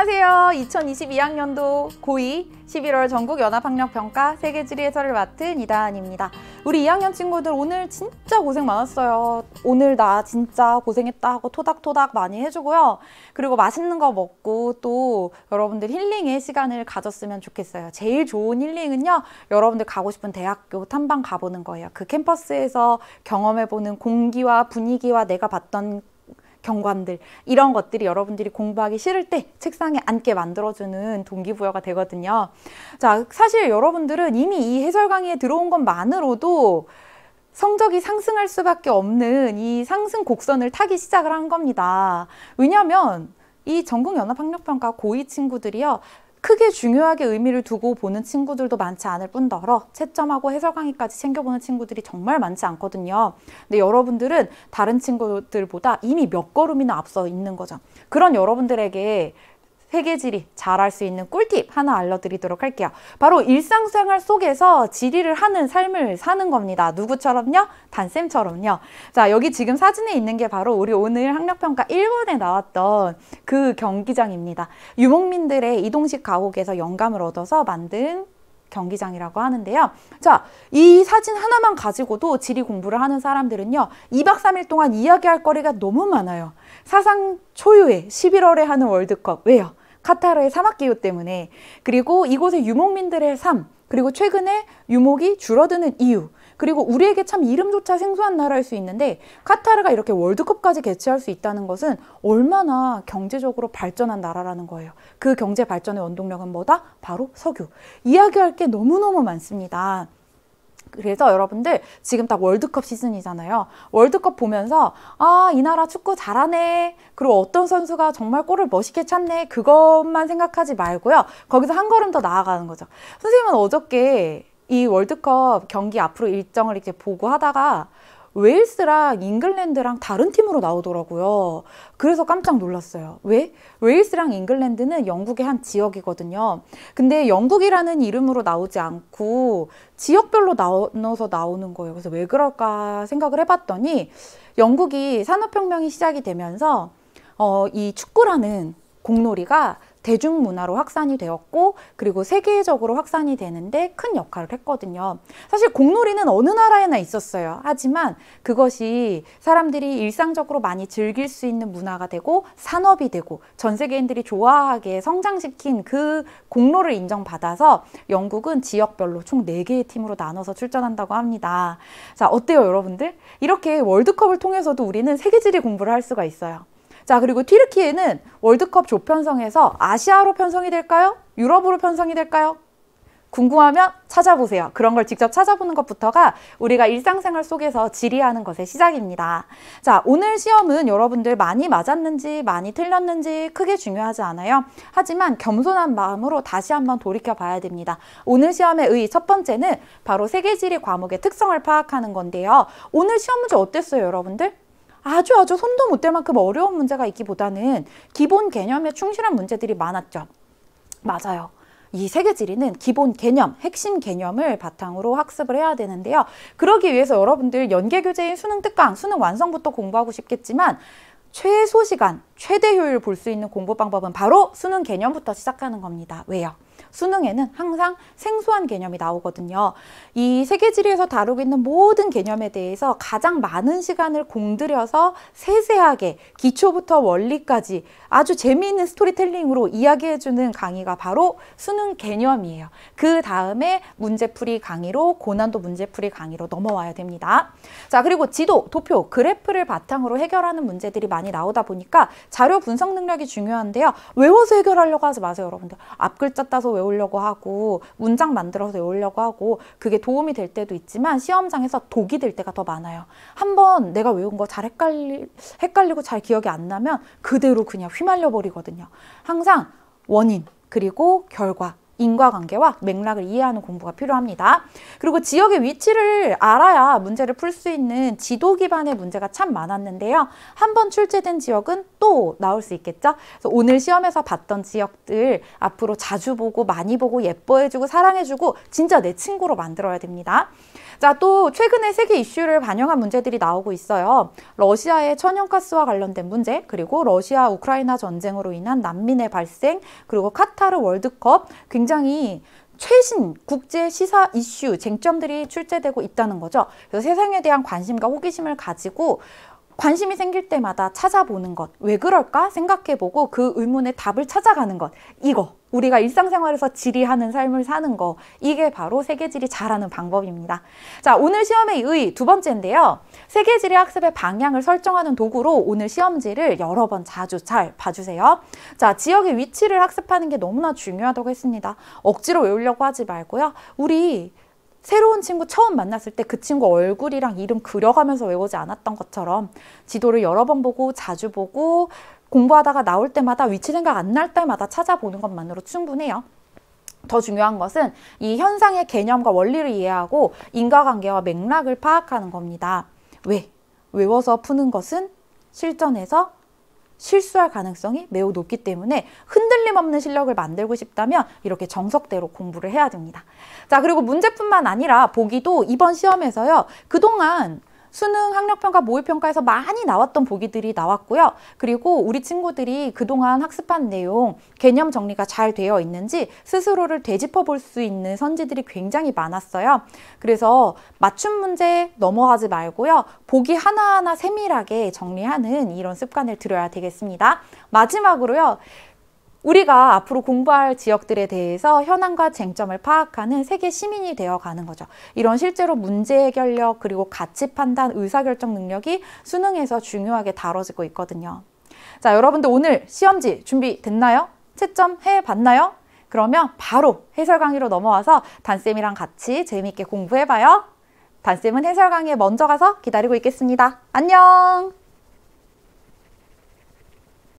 안녕하세요. 2022학년도 고2 11월 전국연합학력평가 세계지리 해설을 맡은 이다은입니다. 우리 2학년 친구들 오늘 진짜 고생 많았어요. 오늘 나 진짜 고생했다 하고 토닥토닥 많이 해주고요. 그리고 맛있는 거 먹고 또 여러분들 힐링의 시간을 가졌으면 좋겠어요. 제일 좋은 힐링은요. 여러분들 가고 싶은 대학교 탐방 가보는 거예요. 그 캠퍼스에서 경험해보는 공기와 분위기와 내가 봤던 경관들 이런 것들이 여러분들이 공부하기 싫을 때 책상에 앉게 만들어주는 동기부여가 되거든요. 자, 사실 여러분들은 이미 이 해설 강의에 들어온 것만으로도 성적이 상승할 수밖에 없는 이 상승 곡선을 타기 시작을 한 겁니다. 왜냐하면 이 전국연합학력평가 고위 친구들이요. 크게 중요하게 의미를 두고 보는 친구들도 많지 않을 뿐더러 채점하고 해설 강의까지 챙겨보는 친구들이 정말 많지 않거든요. 근데 여러분들은 다른 친구들보다 이미 몇 걸음이나 앞서 있는 거죠. 그런 여러분들에게 회계지리 잘할 수 있는 꿀팁 하나 알려드리도록 할게요. 바로 일상생활 속에서 지리를 하는 삶을 사는 겁니다. 누구처럼요? 단쌤처럼요. 자, 여기 지금 사진에 있는 게 바로 우리 오늘 학력평가 1번에 나왔던 그 경기장입니다. 유목민들의 이동식 가옥에서 영감을 얻어서 만든 경기장이라고 하는데요. 자, 이 사진 하나만 가지고도 지리 공부를 하는 사람들은요. 2박 3일 동안 이야기할 거리가 너무 많아요. 사상 초유의 11월에 하는 월드컵. 왜요? 카타르의 사막기후 때문에 그리고 이곳의 유목민들의 삶 그리고 최근에 유목이 줄어드는 이유 그리고 우리에게 참 이름조차 생소한 나라일 수 있는데 카타르가 이렇게 월드컵까지 개최할 수 있다는 것은 얼마나 경제적으로 발전한 나라라는 거예요. 그 경제 발전의 원동력은 뭐다? 바로 석유. 이야기할 게 너무너무 많습니다. 그래서 여러분들 지금 딱 월드컵 시즌이잖아요. 월드컵 보면서 아, 이 나라 축구 잘하네. 그리고 어떤 선수가 정말 골을 멋있게 찼네. 그것만 생각하지 말고요. 거기서 한 걸음 더 나아가는 거죠. 선생님은 어저께 이 월드컵 경기 앞으로 일정을 이렇게 보고 하다가 웨일스랑 잉글랜드랑 다른 팀으로 나오더라고요. 그래서 깜짝 놀랐어요. 왜? 웨일스랑 잉글랜드는 영국의 한 지역이거든요. 근데 영국이라는 이름으로 나오지 않고 지역별로 나눠서 나오는 거예요. 그래서 왜 그럴까 생각을 해봤더니 영국이 산업혁명이 시작이 되면서 어, 이 축구라는 공놀이가 대중문화로 확산이 되었고 그리고 세계적으로 확산이 되는데 큰 역할을 했거든요. 사실 공놀이는 어느 나라에나 있었어요. 하지만 그것이 사람들이 일상적으로 많이 즐길 수 있는 문화가 되고 산업이 되고 전 세계인들이 좋아하게 성장시킨 그 공로를 인정받아서 영국은 지역별로 총 네개의 팀으로 나눠서 출전한다고 합니다. 자, 어때요, 여러분들? 이렇게 월드컵을 통해서도 우리는 세계지리 공부를 할 수가 있어요. 자, 그리고 튀르키에는 월드컵 조편성에서 아시아로 편성이 될까요? 유럽으로 편성이 될까요? 궁금하면 찾아보세요. 그런 걸 직접 찾아보는 것부터가 우리가 일상생활 속에서 질의하는 것의 시작입니다. 자, 오늘 시험은 여러분들 많이 맞았는지 많이 틀렸는지 크게 중요하지 않아요. 하지만 겸손한 마음으로 다시 한번 돌이켜 봐야 됩니다. 오늘 시험의 의의첫 번째는 바로 세계지리 과목의 특성을 파악하는 건데요. 오늘 시험 문제 어땠어요, 여러분들? 아주 아주 손도 못 댈 만큼 어려운 문제가 있기보다는 기본 개념에 충실한 문제들이 많았죠. 맞아요. 이 세계 지리는 기본 개념, 핵심 개념을 바탕으로 학습을 해야 되는데요. 그러기 위해서 여러분들 연계 교재인 수능 특강, 수능 완성부터 공부하고 싶겠지만 최소 시간, 최대 효율 볼 수 있는 공부 방법은 바로 수능 개념부터 시작하는 겁니다. 왜요? 수능에는 항상 생소한 개념이 나오거든요. 이 세계 지리에서 다루고 있는 모든 개념에 대해서 가장 많은 시간을 공들여서 세세하게 기초부터 원리까지 아주 재미있는 스토리텔링으로 이야기해주는 강의가 바로 수능 개념이에요. 그 다음에 문제풀이 강의로 고난도 문제풀이 강의로 넘어와야 됩니다. 자 그리고 지도, 도표, 그래프를 바탕으로 해결하는 문제들이 많이 나오다 보니까 자료 분석 능력이 중요한데요. 외워서 해결하려고 하지 마세요 여러분들. 앞글자 따서 외워 외우려고 하고 문장 만들어서 외우려고 하고 그게 도움이 될 때도 있지만 시험장에서 독이 될 때가 더 많아요. 한번 내가 외운 거 잘 헷갈리, 헷갈리고 잘 기억이 안 나면 그대로 그냥 휘말려 버리거든요. 항상 원인 그리고 결과 인과관계와 맥락을 이해하는 공부가 필요합니다. 그리고 지역의 위치를 알아야 문제를 풀 수 있는 지도 기반의 문제가 참 많았는데요. 한번 출제된 지역은 또 나올 수 있겠죠. 그래서 오늘 시험에서 봤던 지역들 앞으로 자주 보고 많이 보고 예뻐해주고 사랑해주고 진짜 내 친구로 만들어야 됩니다. 자, 또 최근에 세계 이슈를 반영한 문제들이 나오고 있어요. 러시아의 천연가스와 관련된 문제, 그리고 러시아 우크라이나 전쟁으로 인한 난민의 발생, 그리고 카타르 월드컵, 굉장히 굉장히 최신 국제 시사 이슈 쟁점들이 출제되고 있다는 거죠. 그래서 세상에 대한 관심과 호기심을 가지고 관심이 생길 때마다 찾아보는 것, 왜 그럴까 생각해보고 그 의문의 답을 찾아가는 것, 이거 우리가 일상생활에서 지리하는 삶을 사는 거 이게 바로 세계지리 잘하는 방법입니다. 자 오늘 시험의 의두 번째인데요. 세계지리 학습의 방향을 설정하는 도구로 오늘 시험지를 여러 번 자주 잘 봐주세요. 자 지역의 위치를 학습하는 게 너무나 중요하다고 했습니다. 억지로 외우려고 하지 말고요. 우리 새로운 친구 처음 만났을 때 그 친구 얼굴이랑 이름 그려가면서 외우지 않았던 것처럼 지도를 여러 번 보고 자주 보고 공부하다가 나올 때마다 위치 생각 안 날 때마다 찾아보는 것만으로 충분해요. 더 중요한 것은 이 현상의 개념과 원리를 이해하고 인과관계와 맥락을 파악하는 겁니다. 왜? 외워서 푸는 것은 실전에서 실수할 가능성이 매우 높기 때문에 흔들림 없는 실력을 만들고 싶다면 이렇게 정석대로 공부를 해야 됩니다. 자, 그리고 문제뿐만 아니라 보기도 이번 시험에서요. 그동안 수능 학력평가 모의평가에서 많이 나왔던 보기들이 나왔고요. 그리고 우리 친구들이 그동안 학습한 내용, 개념 정리가 잘 되어 있는지 스스로를 되짚어 볼 수 있는 선지들이 굉장히 많았어요. 그래서 맞춤 문제 넘어가지 말고요. 보기 하나하나 세밀하게 정리하는 이런 습관을 들여야 되겠습니다. 마지막으로요. 우리가 앞으로 공부할 지역들에 대해서 현안과 쟁점을 파악하는 세계 시민이 되어 가는 거죠. 이런 실제로 문제 해결력 그리고 가치 판단, 의사결정 능력이 수능에서 중요하게 다뤄지고 있거든요. 자, 여러분들 오늘 시험지 준비 됐나요? 채점 해 봤나요? 그러면 바로 해설 강의로 넘어와서 단쌤이랑 같이 재미있게 공부해 봐요. 단쌤은 해설 강의에 먼저 가서 기다리고 있겠습니다. 안녕!